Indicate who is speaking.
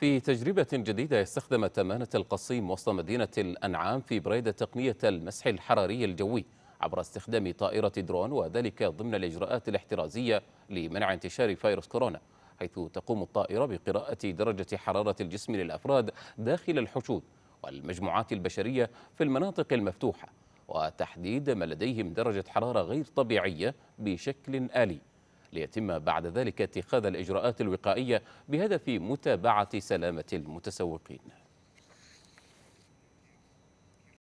Speaker 1: في تجربة جديدة استخدم تمانة القصيم وسط مدينة الأنعام في بريدة تقنية المسح الحراري الجوي عبر استخدام طائرة درون وذلك ضمن الإجراءات الاحترازية لمنع انتشار فيروس كورونا حيث تقوم الطائرة بقراءة درجة حرارة الجسم للأفراد داخل الحشود والمجموعات البشرية في المناطق المفتوحة وتحديد ما لديهم درجة حرارة غير طبيعية بشكل آلي ليتم بعد ذلك اتخاذ الإجراءات الوقائية بهدف متابعة سلامة المتسوقين